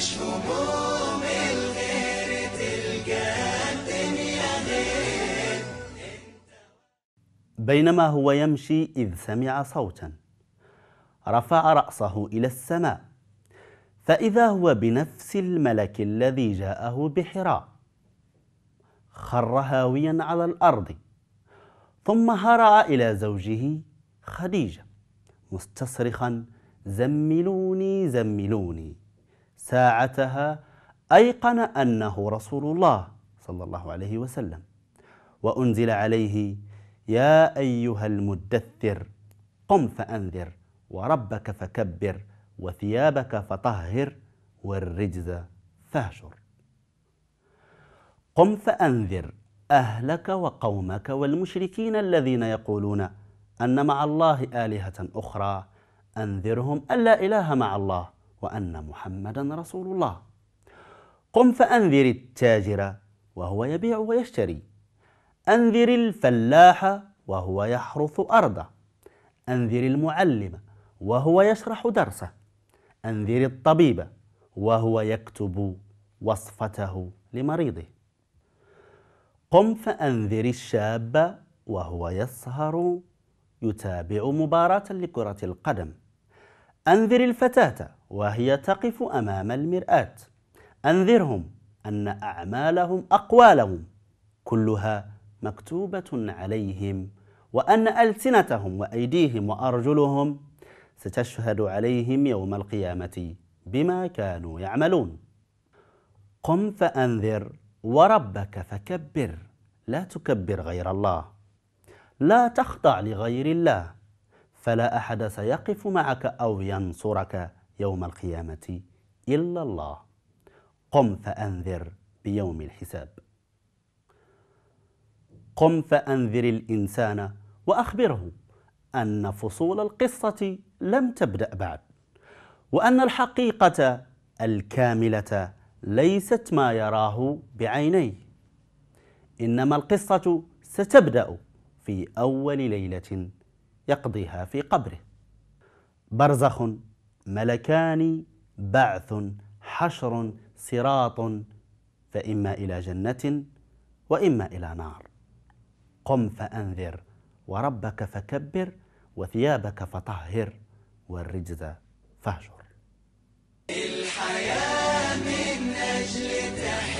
عيش هموم الغير تلقى الدنيا غير بينما هو يمشي إذ سمع صوتا رفع رأسه إلى السماء فإذا هو بنفس الملك الذي جاءه بحراء خر هاويا على الأرض ثم هرع إلى زوجه خديجة مستصرخا زملوني زملوني ساعتها ايقن انه رسول الله صلى الله عليه وسلم وانزل عليه يا ايها المدثر قم فانذر وربك فكبر وثيابك فطهر والرجز فاهجر قم فانذر اهلك وقومك والمشركين الذين يقولون ان مع الله الهه اخرى انذرهم ان لا اله مع الله وأن محمدا رسول الله قم فأنذر التاجر وهو يبيع ويشتري أنذر الفلاح وهو يحرث أرضه أنذر المعلم وهو يشرح درسه أنذر الطبيب وهو يكتب وصفته لمريضه قم فأنذر الشاب وهو يسهر يتابع مباراة لكرة القدم أنذر الفتاة وهي تقف أمام المرآة أنذرهم أن أعمالهم أقوالهم كلها مكتوبة عليهم وأن ألسنتهم وأيديهم وأرجلهم ستشهد عليهم يوم القيامة بما كانوا يعملون قم فأنذر وربك فكبر لا تكبر غير الله لا تخضع لغير الله فلا أحد سيقف معك أو ينصرك يوم القيامة إلا الله قم فأنذر بيوم الحساب قم فأنذر الإنسان وأخبره أن فصول القصة لم تبدأ بعد وأن الحقيقة الكاملة ليست ما يراه بعينيه إنما القصة ستبدأ في أول ليلة يقضيها في قبره برزخ ملكان بعث حشر صراط فإما إلى جنة وإما إلى نار قم فأنذر وربك فكبر وثيابك فطهر والرجز فاهجر الحياة من أجل تحيا